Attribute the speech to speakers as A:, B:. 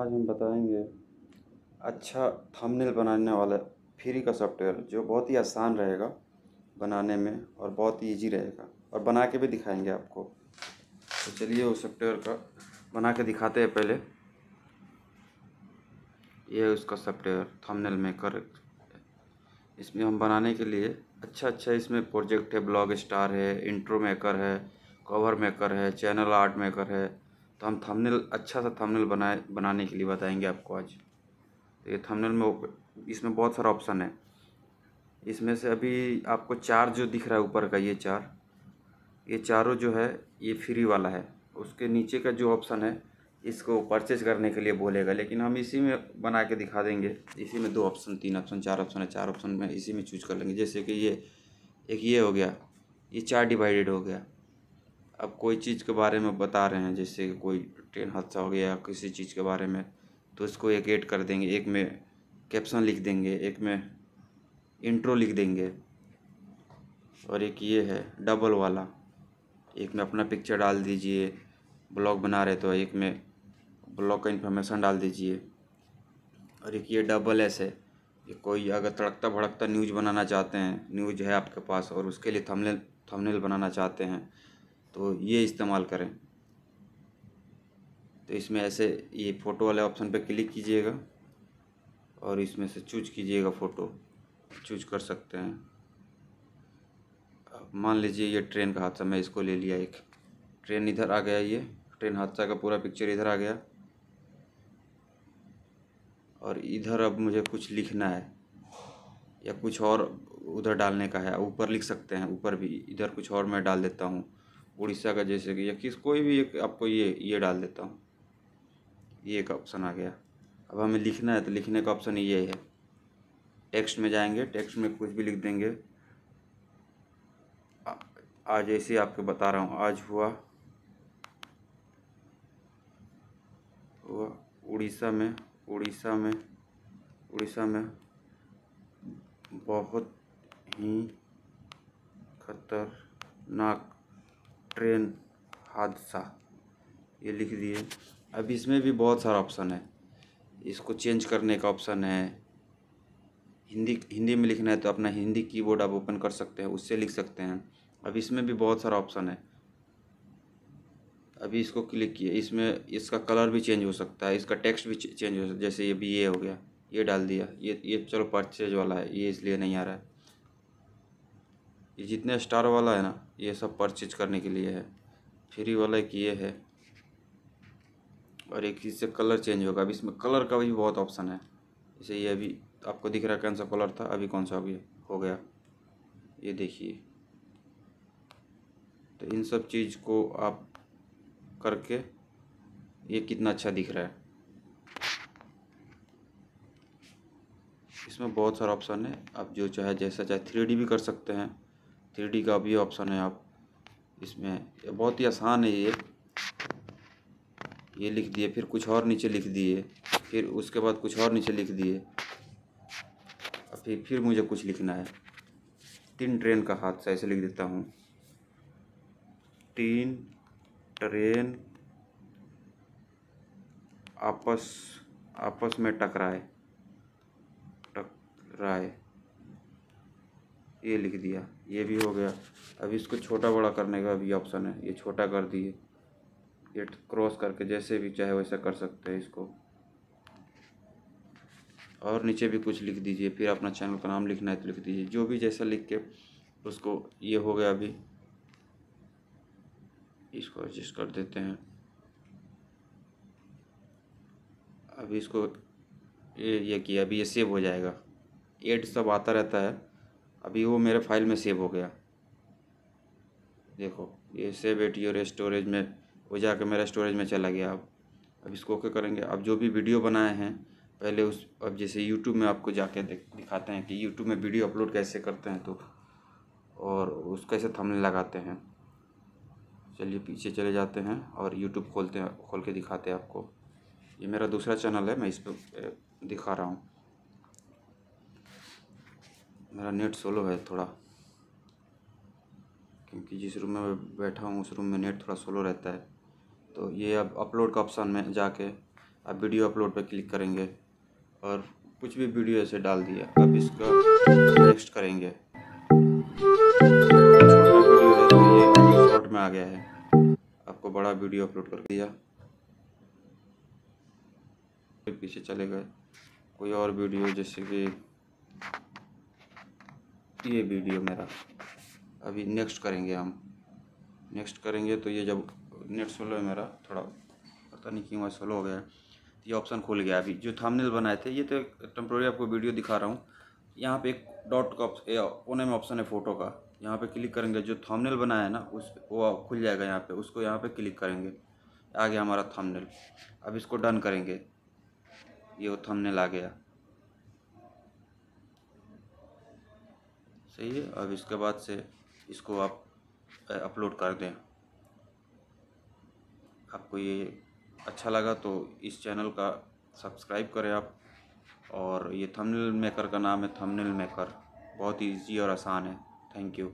A: आज हम बताएंगे अच्छा थंबनेल बनाने वाला फ्री का सॉफ्टवेयर जो बहुत ही आसान रहेगा बनाने में और बहुत ही ईजी रहेगा और बना के भी दिखाएंगे आपको तो चलिए उस सॉफ्टवेयर का बना के दिखाते हैं पहले ये है उसका सॉफ्टवेयर थंबनेल मेकर इसमें हम बनाने के लिए अच्छा अच्छा इसमें प्रोजेक्ट है ब्लॉग स्टार है इंट्रो मेकर है कवर मेकर है चैनल आर्ट मेकर है तो हम थंबनेल अच्छा सा थंबनेल बनाए बनाने के लिए बताएंगे आपको आज तो ये थंबनेल में इसमें बहुत सारा ऑप्शन है इसमें से अभी आपको चार जो दिख रहा है ऊपर का ये चार ये चारों जो है ये फ्री वाला है उसके नीचे का जो ऑप्शन है इसको परचेज करने के लिए बोलेगा लेकिन हम इसी में बना के दिखा देंगे इसी में दो ऑप्शन तीन ऑप्शन चार ऑप्शन है चार ऑप्शन में इसी में चूज कर लेंगे जैसे कि ये एक ये हो गया ये चार डिवाइडेड हो गया अब कोई चीज़ के बारे में बता रहे हैं जैसे कोई ट्रेन हादसा हो गया किसी चीज़ के बारे में तो इसको एक ऐड कर देंगे एक में कैप्शन लिख देंगे एक में इंट्रो लिख देंगे और एक ये है डबल वाला एक में अपना पिक्चर डाल दीजिए ब्लॉग बना रहे तो एक में ब्लॉग का इन्फॉर्मेशन डाल दीजिए और एक ये डबल एस है ये कोई अगर तड़कता भड़कता न्यूज़ बनाना चाहते हैं न्यूज़ है आपके पास और उसके लिए थंबनेल थंबनेल बनाना चाहते हैं तो ये इस्तेमाल करें तो इसमें ऐसे ये फ़ोटो वाले ऑप्शन पर क्लिक कीजिएगा और इसमें से चूज कीजिएगा फ़ोटो चूज कर सकते हैं मान लीजिए ये ट्रेन का हादसा मैं इसको ले लिया एक ट्रेन इधर आ गया ये ट्रेन हादसा का पूरा पिक्चर इधर आ गया और इधर अब मुझे कुछ लिखना है या कुछ और उधर डालने का है ऊपर लिख सकते हैं ऊपर भी इधर कुछ और मैं डाल देता हूँ उड़ीसा का जैसे कि या किस कोई भी एक आपको ये ये डाल देता हूँ ये एक ऑप्शन आ गया अब हमें लिखना है तो लिखने का ऑप्शन ये है टेक्स्ट में जाएंगे टेक्स्ट में कुछ भी लिख देंगे आज ऐसे आपको बता रहा हूँ आज हुआ हुआ उड़ीसा में उड़ीसा में उड़ीसा में बहुत ही खतरनाक ट्रेन हादसा ये लिख दिए अब इसमें भी बहुत सारा ऑप्शन है इसको चेंज करने का ऑप्शन है हिंदी हिंदी में लिखना है तो अपना हिंदी कीबोर्ड आप ओपन कर सकते हैं उससे लिख सकते हैं अब इसमें भी बहुत सारा ऑप्शन है अभी इसको क्लिक किया इसमें इसका कलर भी चेंज हो सकता है इसका टेक्स्ट भी चेंज हो सकता है जैसे ये बी ए हो गया ये डाल दिया ये ये चलो परचेज वाला है ये इसलिए नहीं आ रहा है ये जितने स्टार वाला है ना ये सब परचेज करने के लिए है फ्री वाला एक ये है और एक चीज़ से कलर चेंज होगा अभी इसमें कलर का भी बहुत ऑप्शन है जैसे ये अभी आपको दिख रहा है कौन सा कलर था अभी कौन सा अभी हो गया ये देखिए तो इन सब चीज़ को आप करके ये कितना अच्छा दिख रहा है इसमें बहुत सारा ऑप्शन है आप जो चाहे जैसा चाहे थ्री भी कर सकते हैं थ्री का भी ऑप्शन है आप इसमें बहुत ही आसान है ये ये लिख दिए फिर कुछ और नीचे लिख दिए फिर उसके बाद कुछ और नीचे लिख दिए फिर फिर मुझे कुछ लिखना है तीन ट्रेन का हादसा ऐसे लिख देता हूँ तीन ट्रेन आपस आपस में टकराए टकराए ये लिख दिया ये भी हो गया अब इसको छोटा बड़ा करने का भी ऑप्शन है ये छोटा कर दिए ये क्रॉस करके जैसे भी चाहे वैसा कर सकते हैं इसको और नीचे भी कुछ लिख दीजिए फिर अपना चैनल का नाम लिखना है तो लिख दीजिए जो भी जैसा लिख के उसको ये हो गया अभी इसको एडजस्ट कर देते हैं अभी इसको ये ये किया अभी ये सेव हो जाएगा एड सब आता रहता है अभी वो मेरे फाइल में सेव हो गया देखो ये सेव एट योर स्टोरेज में वो जाकर मेरा स्टोरेज में चला गया अब अब इसको ओके करेंगे अब जो भी वीडियो बनाए हैं पहले उस अब जैसे यूट्यूब में आपको जाके दिखाते हैं कि यूट्यूब में वीडियो अपलोड कैसे करते हैं तो और उस कैसे थमने लगाते हैं चलिए पीछे चले जाते हैं और यूट्यूब खोलते हैं खोल के दिखाते हैं आपको ये मेरा दूसरा चैनल है मैं इस पर दिखा रहा हूँ मेरा नेट सोलो है थोड़ा क्योंकि जिस रूम में बैठा हूँ उस रूम में नेट थोड़ा सोलो रहता है तो ये अब अपलोड का ऑप्शन में जाके आप वीडियो अपलोड पर क्लिक करेंगे और कुछ भी वीडियो ऐसे डाल दिया अब इसका नेक्स्ट करेंगे शॉर्ट में आ गया है आपको बड़ा वीडियो अपलोड कर दिया पीछे चले गए कोई और वीडियो जैसे कि ये वीडियो मेरा अभी नेक्स्ट करेंगे हम नेक्स्ट करेंगे तो ये जब नेट स्लो है मेरा थोड़ा पता नहीं क्यों स्लो हो गया तो ये ऑप्शन खुल गया अभी जो थामनेल बनाए थे ये तो टेम्प्रोरी आपको वीडियो दिखा रहा हूँ यहाँ पे एक डॉट का कोने में ऑप्शन है फ़ोटो का यहाँ पे क्लिक करेंगे जो थामनेल बनाया है ना उस वो खुल जाएगा यहाँ पे उसको यहाँ पे क्लिक करेंगे आ गया हमारा थामनेल अब इसको डन करेंगे ये वो थंबनेल आ गया सही है अब इसके बाद से इसको आप अपलोड कर दें आपको ये अच्छा लगा तो इस चैनल का सब्सक्राइब करें आप और ये थंबनेल मेकर का नाम है थंबनेल मेकर बहुत इजी ईजी और आसान है थैंक यू